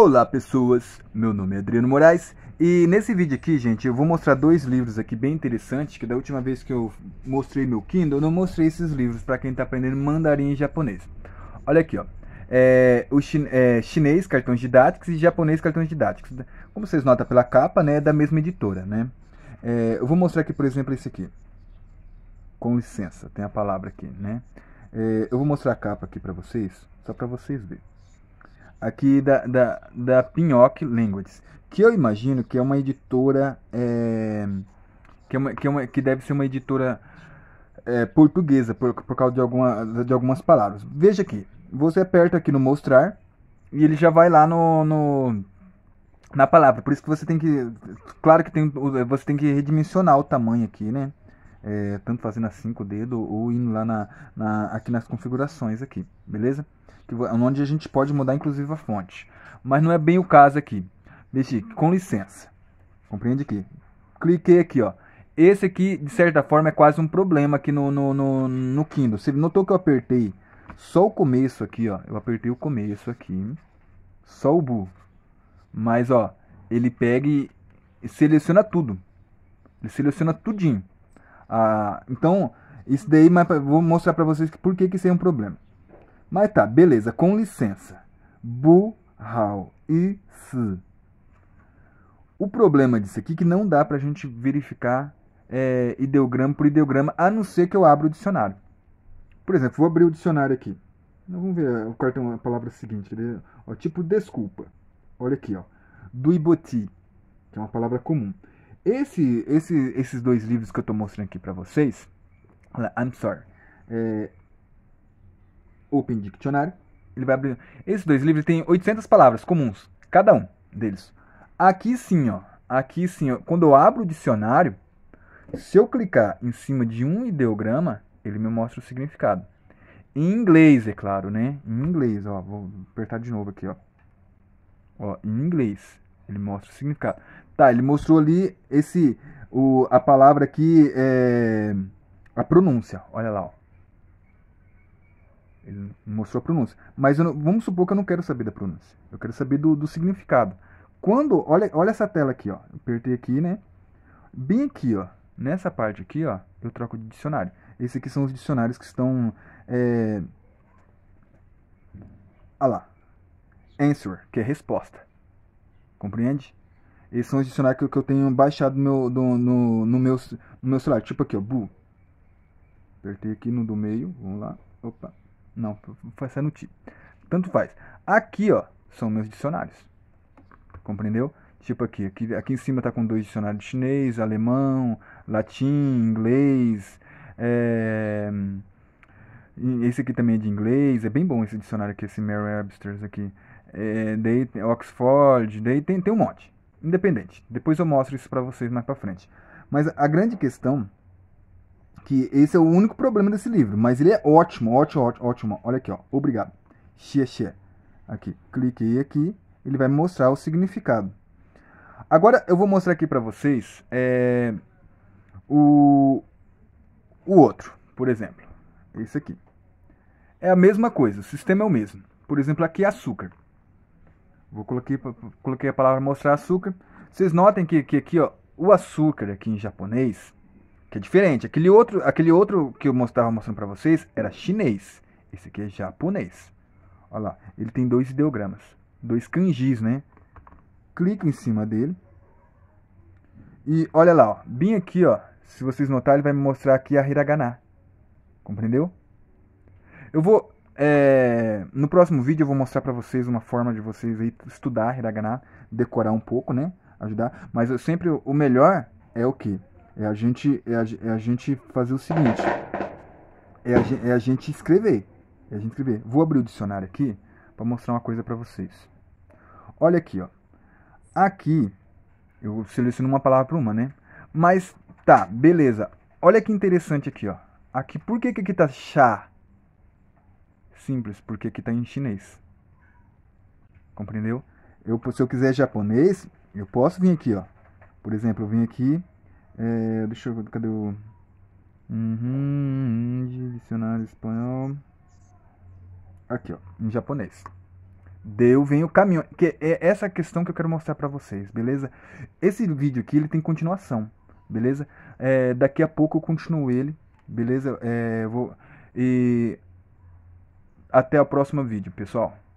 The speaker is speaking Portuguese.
Olá pessoas, meu nome é Adriano Moraes e nesse vídeo aqui, gente, eu vou mostrar dois livros aqui bem interessantes que da última vez que eu mostrei meu Kindle, eu não mostrei esses livros para quem está aprendendo mandarim e japonês. Olha aqui, ó, é, o chin é, chinês cartões didáticos e japonês cartões didáticos. Como vocês notam pela capa, né, é da mesma editora, né? É, eu vou mostrar aqui, por exemplo, esse aqui. Com licença, tem a palavra aqui, né? É, eu vou mostrar a capa aqui para vocês, só para vocês verem aqui da, da, da Pinhoc Languages, que eu imagino que é uma editora é, que, é uma, que, é uma, que deve ser uma editora é, portuguesa por, por causa de, alguma, de algumas palavras. Veja aqui, você aperta aqui no mostrar e ele já vai lá no, no na palavra. Por isso que você tem que, claro que tem, você tem que redimensionar o tamanho aqui, né? É, tanto fazendo a 5 dedo ou indo lá na, na aqui nas configurações aqui, beleza? que, onde a gente pode mudar inclusive a fonte. Mas não é bem o caso aqui. Deixe, com licença. Compreende aqui? Cliquei aqui, ó. Esse aqui, de certa forma, é quase um problema aqui no, no, no, no Kindle. Você notou que eu apertei só o começo aqui, ó. Eu apertei o começo aqui. Só o bu. Mas, ó, ele pega e seleciona tudo. Ele seleciona tudinho. Ah, então, isso daí, mas vou mostrar para vocês por que, que isso é um problema. Mas tá, beleza, com licença. Bu, hao, e si. O problema disso aqui é que não dá para a gente verificar é, ideograma por ideograma, a não ser que eu abra o dicionário. Por exemplo, vou abrir o dicionário aqui. Vamos ver o cartão a palavra seguinte. Né? Ó, tipo desculpa. Olha aqui, ó. iboti, que é uma palavra comum. Esse, esse, esses dois livros que eu estou mostrando aqui para vocês, I'm sorry, é, Open Dictionary. Ele vai abrir. Esses dois livros têm 800 palavras comuns, cada um deles. Aqui sim, ó. Aqui sim, ó. Quando eu abro o dicionário, se eu clicar em cima de um ideograma, ele me mostra o significado. Em inglês, é claro, né? Em inglês, ó. Vou apertar de novo aqui, ó. Ó, em inglês. Ele mostra o significado. Tá, ele mostrou ali esse o, a palavra aqui é eh, a pronúncia. Olha lá, ó. Ele mostrou a pronúncia. Mas não, vamos supor que eu não quero saber da pronúncia. Eu quero saber do, do significado. Quando, olha, olha essa tela aqui, ó. Eu apertei aqui, né? Bem aqui, ó. Nessa parte aqui, ó, eu troco de dicionário. Esses aqui são os dicionários que estão, é... Ah lá. Answer, que é resposta. Compreende? Esses são os dicionários que eu, que eu tenho baixado no, no, meu, no meu celular. Tipo aqui, ó, bu. Apertei aqui no do meio, vamos lá. Opa, não, foi sair no ti. Tanto faz. Aqui, ó, são meus dicionários. Compreendeu? Tipo aqui, aqui, aqui em cima tá com dois dicionários de chinês, alemão, latim, inglês. É... Esse aqui também é de inglês, é bem bom esse dicionário aqui, esse Mary Webster's aqui. É, daí Oxford, daí tem, tem um monte. Independente. Depois eu mostro isso para vocês mais para frente. Mas a grande questão que esse é o único problema desse livro, mas ele é ótimo, ótimo, ótimo, ótimo. Olha aqui, ó. Obrigado. Xie, xie. Aqui, cliquei aqui, ele vai mostrar o significado. Agora eu vou mostrar aqui para vocês é, o, o outro, por exemplo. Esse aqui. É a mesma coisa, o sistema é o mesmo. Por exemplo, aqui é açúcar. Vou coloquei, coloquei a palavra mostrar açúcar. Vocês notem que, que aqui, ó, o açúcar aqui em japonês, que é diferente. Aquele outro, aquele outro que eu estava mostrando para vocês era chinês. Esse aqui é japonês. Olha lá, ele tem dois ideogramas. Dois kanjis, né? Clico em cima dele. E olha lá, ó, bem aqui, ó. Se vocês notarem, ele vai me mostrar aqui a hiragana. Compreendeu? Eu vou... É, no próximo vídeo eu vou mostrar para vocês uma forma de vocês aí estudar hiragana. Decorar um pouco, né? Ajudar. Mas eu sempre... O melhor é o que? É a gente, é a, é a gente fazer o seguinte. É a, é a gente escrever. É a gente escrever. Vou abrir o dicionário aqui para mostrar uma coisa para vocês. Olha aqui, ó. Aqui eu seleciono uma palavra para uma, né? Mas tá, beleza. Olha que interessante aqui, ó. Aqui por que que aqui tá chá? Simples, porque aqui tá em chinês. Compreendeu? Eu, se eu quiser japonês, eu posso vir aqui, ó. Por exemplo, eu vim aqui é, deixa eu ver, cadê o. Uhum, dicionário espanhol. Aqui, ó, em japonês. Deu vem o caminho. Que é essa questão que eu quero mostrar para vocês, beleza? Esse vídeo aqui ele tem continuação, beleza? É, daqui a pouco eu continuo ele, beleza? É, vou e até o próximo vídeo, pessoal.